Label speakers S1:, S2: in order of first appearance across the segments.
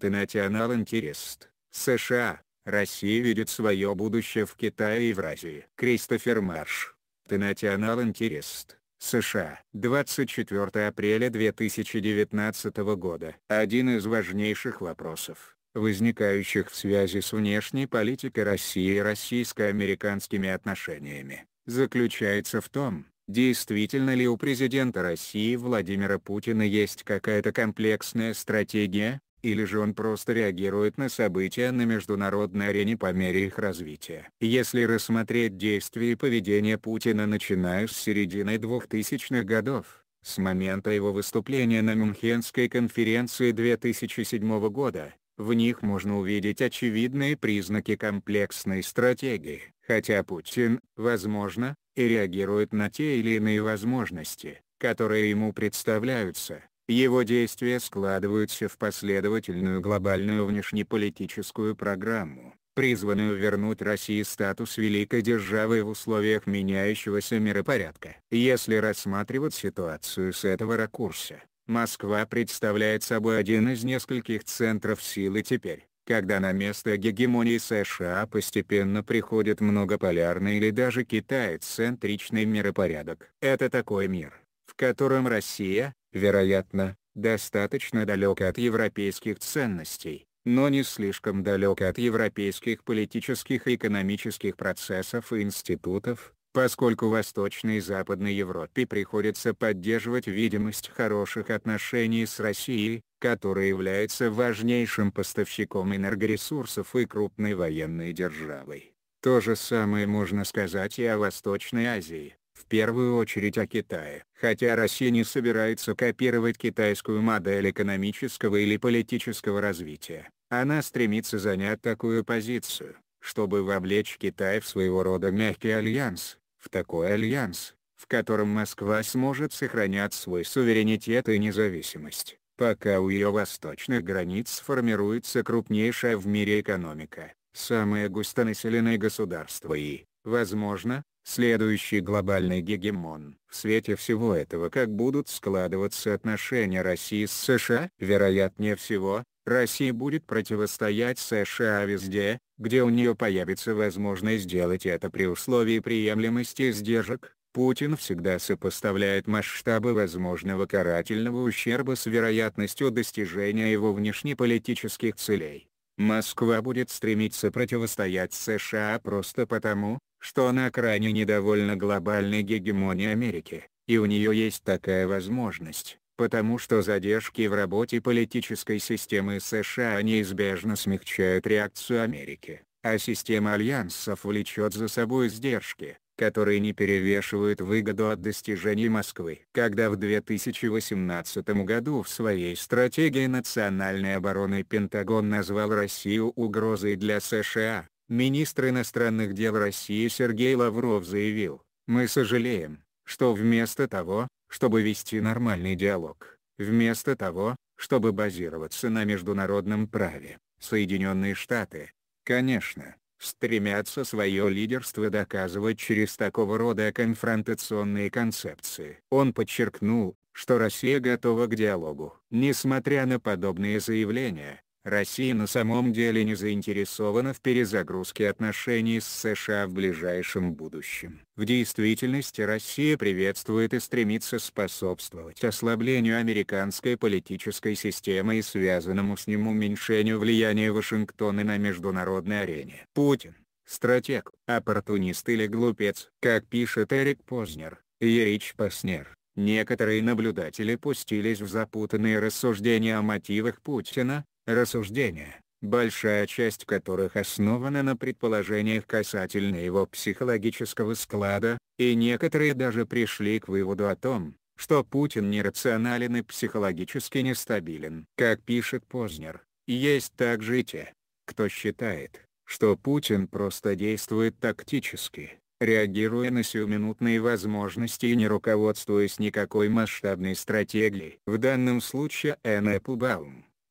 S1: проекты National Interest, США, Россия видит свое будущее в Китае и Евразии. Кристофер Марш. The National Interest. США. 24 апреля 2019 года. Один из важнейших вопросов, возникающих в связи с внешней политикой России и российско-американскими отношениями, заключается в том, действительно ли у президента России Владимира Путина есть какая-то комплексная стратегия, или же он просто реагирует на события на международной арене по мере их развития. Если рассмотреть действия и поведение Путина начиная с середины 2000-х годов, с момента его выступления на Мюнхенской конференции 2007 года, в них можно увидеть очевидные признаки комплексной стратегии, хотя Путин, возможно, и реагирует на те или иные возможности, которые ему представляются его действия складываются в последовательную глобальную внешнеполитическую программу, призванную вернуть России статус великой державы в условиях меняющегося миропорядка. Если рассматривать ситуацию с этого ракурса, Москва представляет собой один из нескольких центров силы теперь, когда на место гегемонии США постепенно приходит многополярный или даже китаец-центричный миропорядок. Это такой мир, в котором Россия, вероятно, достаточно далек от европейских ценностей, но не слишком далек от европейских политических и экономических процессов и институтов, поскольку Восточной и Западной Европе приходится поддерживать видимость хороших отношений с Россией, которая является важнейшим поставщиком энергоресурсов и крупной военной державой. То же самое можно сказать и о Восточной Азии, в первую очередь о Китае. Хотя Россия не собирается копировать китайскую модель экономического или политического развития, она стремится занять такую позицию, чтобы вовлечь Китай в своего рода мягкий альянс, в такой альянс, в котором Москва сможет сохранять свой суверенитет и независимость, пока у ее восточных границ формируется крупнейшая в мире экономика, самое густонаселенное государство и, возможно, следующий глобальный гегемон. В свете всего этого как будут складываться отношения России с США? Вероятнее всего, Россия будет противостоять США везде, где у нее появится возможность сделать это при условии приемлемости сдержек. Путин всегда сопоставляет масштабы возможного карательного ущерба с вероятностью достижения его внешнеполитических целей. Москва будет стремиться противостоять США просто потому, что она крайне недовольна глобальной гегемонией Америки, и у нее есть такая возможность, потому что задержки в работе политической системы США неизбежно смягчают реакцию Америки, а система альянсов влечет за собой сдержки, которые не перевешивают выгоду от достижений Москвы. Когда в 2018 году в своей стратегии национальной обороны Пентагон назвал Россию угрозой для США, министр иностранных дел России Сергей Лавров заявил, «Мы сожалеем, что вместо того, чтобы вести нормальный диалог, вместо того, чтобы базироваться на международном праве, Соединенные Штаты, конечно, стремятся свое лидерство доказывать через такого рода конфронтационные концепции. Он подчеркнул, что Россия готова к диалогу. Несмотря на подобные заявления, Россия на самом деле не заинтересована в перезагрузке отношений с США в ближайшем будущем. В действительности Россия приветствует и стремится способствовать ослаблению американской политической системы и связанному с ним уменьшению влияния Вашингтона на международной арене. Путин, стратег, оппортунист или глупец, как пишет Эрик Познер, Ерич Поснер. Некоторые наблюдатели пустились в запутанные рассуждения о мотивах Путина, рассуждения, большая часть которых основана на предположениях касательно его психологического склада, и некоторые даже пришли к выводу о том, что Путин нерационален и психологически нестабилен. Как пишет Познер, есть также и те, кто считает, что Путин просто действует тактически, реагируя на сиюминутные возможности и не руководствуясь никакой масштабной стратегией. В данном случае Энн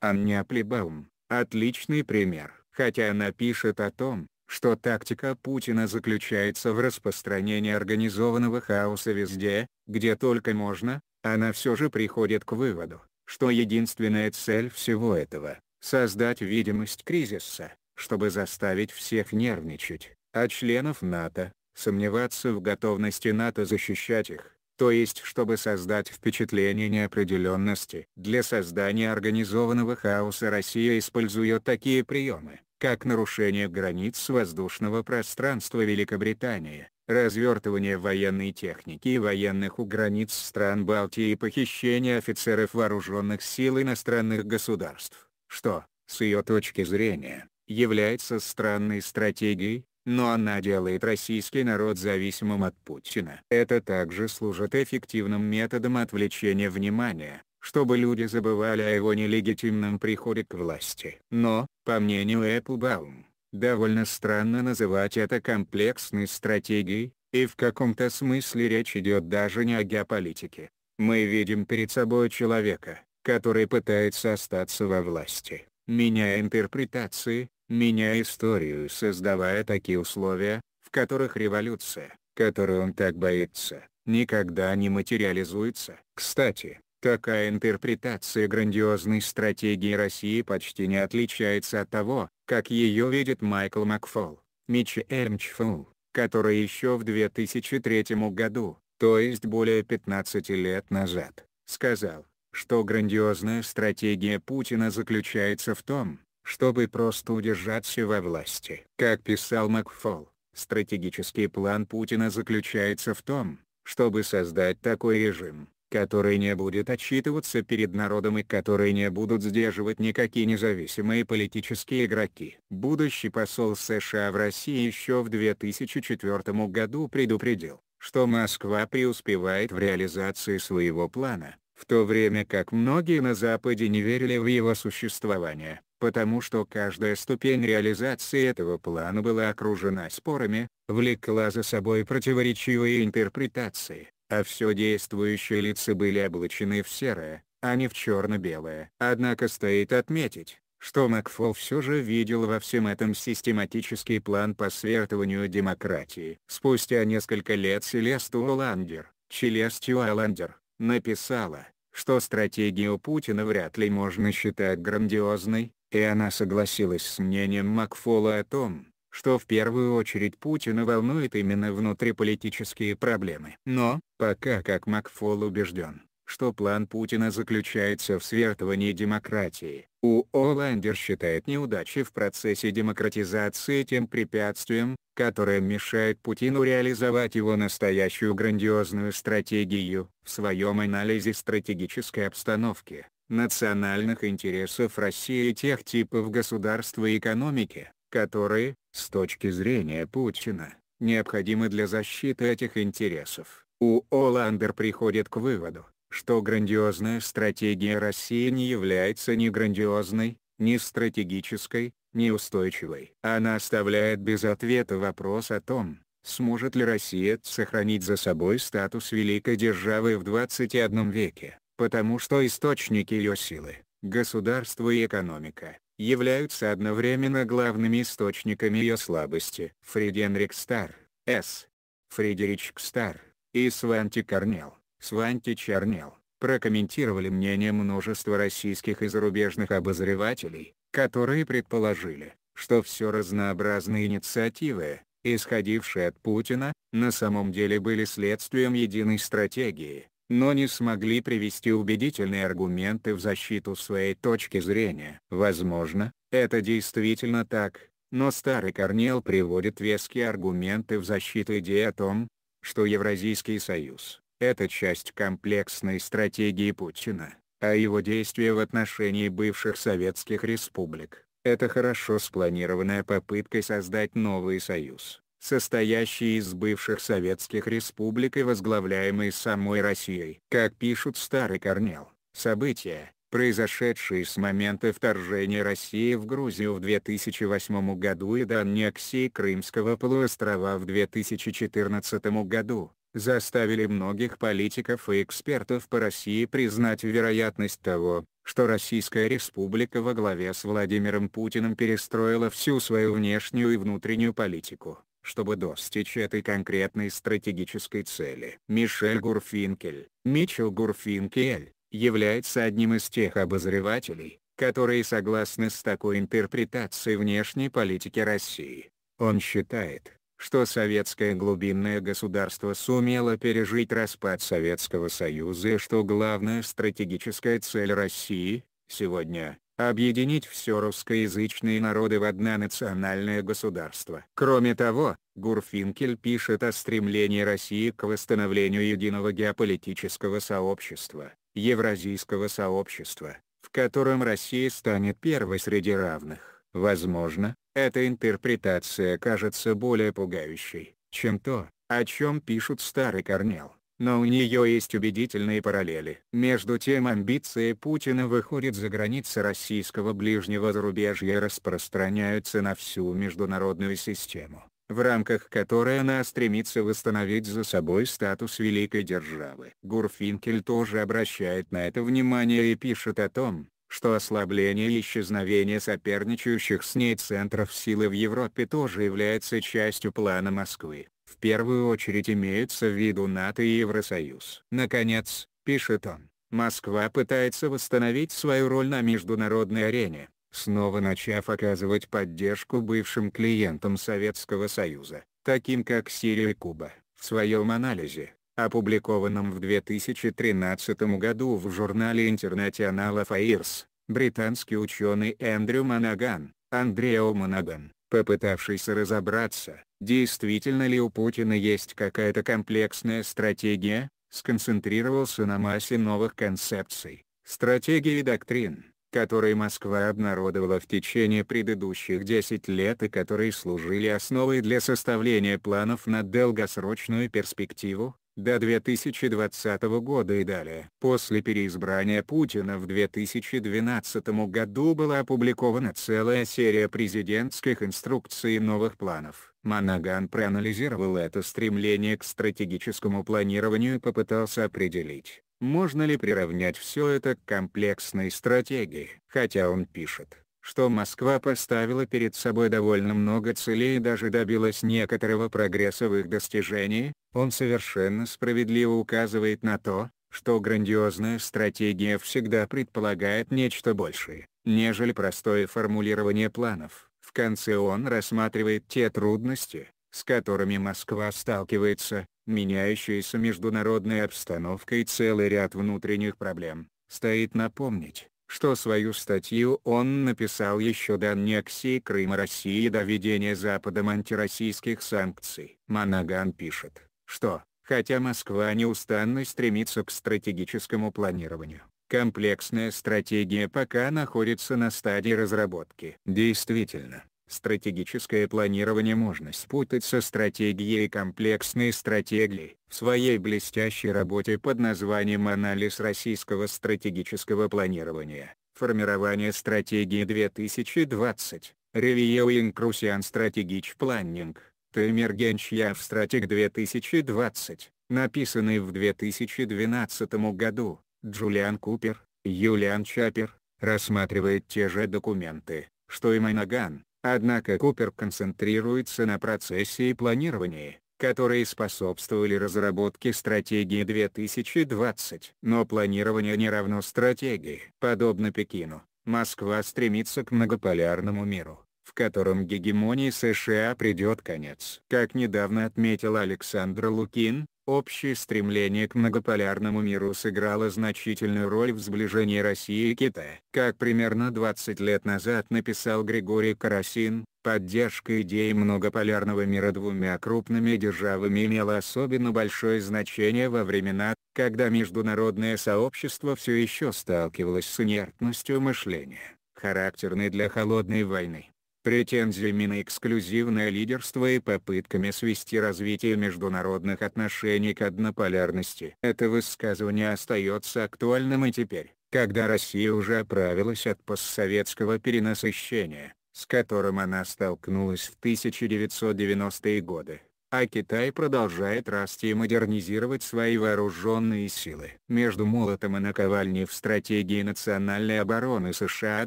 S1: Анне Аплебаум – отличный пример. Хотя она пишет о том, что тактика Путина заключается в распространении организованного хаоса везде, где только можно, она все же приходит к выводу, что единственная цель всего этого – создать видимость кризиса, чтобы заставить всех нервничать, а членов НАТО – сомневаться в готовности НАТО защищать их то есть чтобы создать впечатление неопределенности. Для создания организованного хаоса Россия использует такие приемы, как нарушение границ воздушного пространства Великобритании, развертывание военной техники и военных у границ стран Балтии и похищение офицеров вооруженных сил иностранных государств, что, с ее точки зрения, является странной стратегией, но она делает российский народ зависимым от Путина. Это также служит эффективным методом отвлечения внимания, чтобы люди забывали о его нелегитимном приходе к власти. Но, по мнению Эпплбаум, довольно странно называть это комплексной стратегией, и в каком-то смысле речь идет даже не о геополитике. Мы видим перед собой человека, который пытается остаться во власти, меняя интерпретации, меняя историю и создавая такие условия, в которых революция, которую он так боится, никогда не материализуется. Кстати, такая интерпретация грандиозной стратегии России почти не отличается от того, как ее видит Майкл Макфол, Мичи Эрмчфул, который еще в 2003 году, то есть более 15 лет назад, сказал, что грандиозная стратегия Путина заключается в том, чтобы просто удержаться во власти. Как писал Макфол, стратегический план Путина заключается в том, чтобы создать такой режим, который не будет отчитываться перед народом и который не будут сдерживать никакие независимые политические игроки. Будущий посол США в России еще в 2004 году предупредил, что Москва преуспевает в реализации своего плана, в то время как многие на Западе не верили в его существование потому что каждая ступень реализации этого плана была окружена спорами, влекла за собой противоречивые интерпретации, а все действующие лица были облачены в серое, а не в черно-белое. Однако стоит отметить, что Макфол все же видел во всем этом систематический план по свертыванию демократии. Спустя несколько лет Селеста Оландер, Челестью Оландер, написала, что стратегию Путина вряд ли можно считать грандиозной, и она согласилась с мнением Макфола о том, что в первую очередь Путина волнует именно внутриполитические проблемы. Но, пока как Макфол убежден, что план Путина заключается в свертывании демократии, Уоландер считает неудачи в процессе демократизации тем препятствием, которое мешает Путину реализовать его настоящую грандиозную стратегию. В своем анализе стратегической обстановки, национальных интересов России и тех типов государства и экономики, которые, с точки зрения Путина, необходимы для защиты этих интересов. У Оландер приходит к выводу, что грандиозная стратегия России не является ни грандиозной, ни стратегической, ни устойчивой. Она оставляет без ответа вопрос о том, сможет ли Россия сохранить за собой статус великой державы в 21 веке потому что источники ее силы, государство и экономика, являются одновременно главными источниками ее слабости. Фриденрик Стар, С. Фредерич Стар, и Сванти Корнел, Сванти Чернел, прокомментировали мнение множества российских и зарубежных обозревателей, которые предположили, что все разнообразные инициативы, исходившие от Путина, на самом деле были следствием единой стратегии, но не смогли привести убедительные аргументы в защиту своей точки зрения. Возможно, это действительно так, но старый Корнел приводит веские аргументы в защиту идеи о том, что Евразийский союз – это часть комплексной стратегии Путина, а его действия в отношении бывших советских республик – это хорошо спланированная попытка создать новый союз состоящий из бывших советских республик и возглавляемый самой Россией. Как пишут Старый Корнел, события, произошедшие с момента вторжения России в Грузию в 2008 году и до аннексии Крымского полуострова в 2014 году, заставили многих политиков и экспертов по России признать вероятность того, что Российская Республика во главе с Владимиром Путиным перестроила всю свою внешнюю и внутреннюю политику чтобы достичь этой конкретной стратегической цели. Мишель Гурфинкель, Мичел Гурфинкель, является одним из тех обозревателей, которые согласны с такой интерпретацией внешней политики России. Он считает, что советское глубинное государство сумело пережить распад Советского Союза и что главная стратегическая цель России, сегодня, объединить все русскоязычные народы в одно национальное государство. Кроме того, Гурфинкель пишет о стремлении России к восстановлению единого геополитического сообщества, евразийского сообщества, в котором Россия станет первой среди равных. Возможно, эта интерпретация кажется более пугающей, чем то, о чем пишут старый Корнел но у нее есть убедительные параллели. Между тем амбиции Путина выходят за границы российского ближнего зарубежья и распространяются на всю международную систему, в рамках которой она стремится восстановить за собой статус великой державы. Гурфинкель тоже обращает на это внимание и пишет о том, что ослабление и исчезновение соперничающих с ней центров силы в Европе тоже является частью плана Москвы. В первую очередь имеются в виду НАТО и Евросоюз. Наконец, пишет он, Москва пытается восстановить свою роль на международной арене, снова начав оказывать поддержку бывшим клиентам Советского Союза, таким как Сирия и Куба. В своем анализе, опубликованном в 2013 году в журнале International Affairs, британский ученый Эндрю Манаган, Андрео Манаган, попытавшийся разобраться, действительно ли у Путина есть какая-то комплексная стратегия, сконцентрировался на массе новых концепций, стратегий и доктрин, которые Москва обнародовала в течение предыдущих 10 лет и которые служили основой для составления планов на долгосрочную перспективу, до 2020 года и далее. После переизбрания Путина в 2012 году была опубликована целая серия президентских инструкций и новых планов. Манаган проанализировал это стремление к стратегическому планированию и попытался определить, можно ли приравнять все это к комплексной стратегии. Хотя он пишет, что Москва поставила перед собой довольно много целей и даже добилась некоторого прогресса в их достижении, он совершенно справедливо указывает на то, что грандиозная стратегия всегда предполагает нечто большее, нежели простое формулирование планов. В конце он рассматривает те трудности, с которыми Москва сталкивается, меняющаяся международная обстановка и целый ряд внутренних проблем. Стоит напомнить, что свою статью он написал еще до аннексии Крыма России до введения Западом антироссийских санкций. Манаган пишет, что, хотя Москва неустанно стремится к стратегическому планированию, комплексная стратегия пока находится на стадии разработки. Действительно, Стратегическое планирование можно спутать со стратегией комплексной стратегии. В своей блестящей работе под названием «Анализ российского стратегического планирования. Формирование стратегии 2020. Reviewing Crucian Strategic Planning. Emergentia в Стратег 2020», написанный в 2012 году, Джулиан Купер, Юлиан Чапер, рассматривает те же документы, что и Майнаган, Однако Купер концентрируется на процессе и планировании, которые способствовали разработке стратегии 2020. Но планирование не равно стратегии. Подобно Пекину, Москва стремится к многополярному миру, в котором гегемонии США придет конец. Как недавно отметил Александр Лукин, Общее стремление к многополярному миру сыграло значительную роль в сближении России и Китая. Как примерно 20 лет назад написал Григорий Карасин, поддержка идеи многополярного мира двумя крупными державами имела особенно большое значение во времена, когда международное сообщество все еще сталкивалось с инертностью мышления, характерной для холодной войны претензиями на эксклюзивное лидерство и попытками свести развитие международных отношений к однополярности. Это высказывание остается актуальным и теперь, когда Россия уже оправилась от постсоветского перенасыщения, с которым она столкнулась в 1990-е годы а Китай продолжает расти и модернизировать свои вооруженные силы. Между молотом и наковальней в стратегии национальной обороны США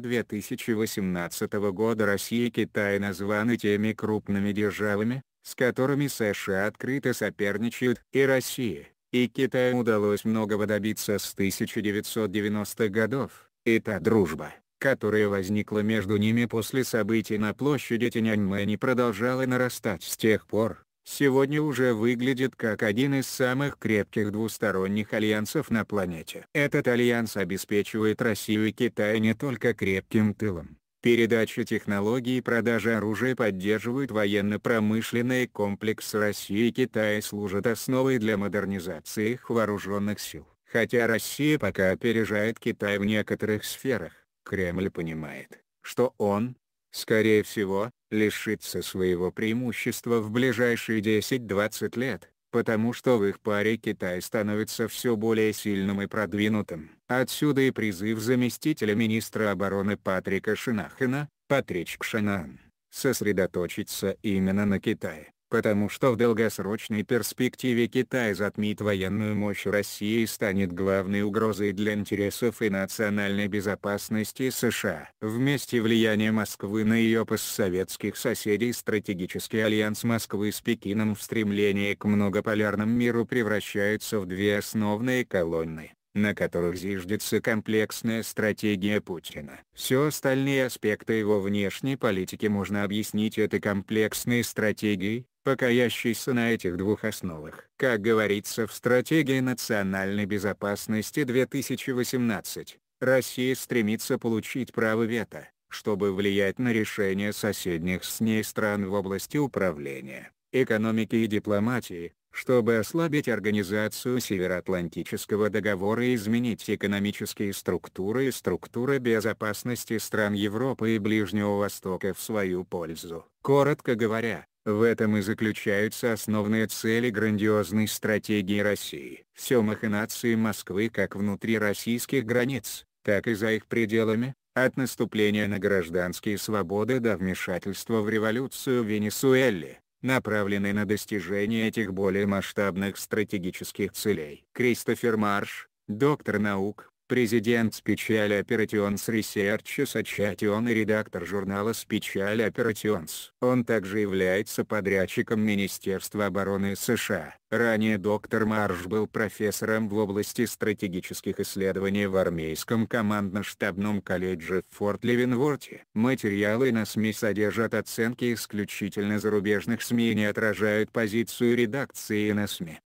S1: 2018 года Россия и Китай названы теми крупными державами, с которыми США открыто соперничают, и Россия, и Китаю удалось многого добиться с 1990-х годов, и та дружба, которая возникла между ними после событий на площади Тяньаньмэни продолжала нарастать с тех пор, сегодня уже выглядит как один из самых крепких двусторонних альянсов на планете. Этот альянс обеспечивает Россию и Китай не только крепким тылом. Передача технологий и продажа оружия поддерживают военно-промышленный комплекс России и Китая и служат основой для модернизации их вооруженных сил. Хотя Россия пока опережает Китай в некоторых сферах, Кремль понимает, что он, скорее всего, лишится своего преимущества в ближайшие 10-20 лет, потому что в их паре Китай становится все более сильным и продвинутым. Отсюда и призыв заместителя министра обороны Патрика Шинахена Патрич Кшанан, сосредоточиться именно на Китае потому что в долгосрочной перспективе Китай затмит военную мощь России и станет главной угрозой для интересов и национальной безопасности США. Вместе влияние Москвы на ее постсоветских соседей стратегический альянс Москвы с Пекином в стремлении к многополярному миру превращаются в две основные колонны на которых зиждется комплексная стратегия Путина. Все остальные аспекты его внешней политики можно объяснить этой комплексной стратегией, покоящийся на этих двух основах. Как говорится в стратегии национальной безопасности 2018, Россия стремится получить право вето, чтобы влиять на решения соседних с ней стран в области управления, экономики и дипломатии, чтобы ослабить организацию Североатлантического договора и изменить экономические структуры и структуры безопасности стран Европы и Ближнего Востока в свою пользу. Коротко говоря, в этом и заключаются основные цели грандиозной стратегии России. Все махинации Москвы как внутри российских границ, так и за их пределами, от наступления на гражданские свободы до вмешательства в революцию в Венесуэле, направлены на достижение этих более масштабных стратегических целей. Кристофер Марш, доктор наук, президент Спичаль Операционс Ресерчес Ачатион и редактор журнала Спичаль Операционс. Он также является подрядчиком Министерства обороны США. Ранее доктор Марш был профессором в области стратегических исследований в армейском командно-штабном колледже в Форт Левенворте. Материалы на СМИ содержат оценки исключительно зарубежных СМИ и не отражают позицию редакции на СМИ.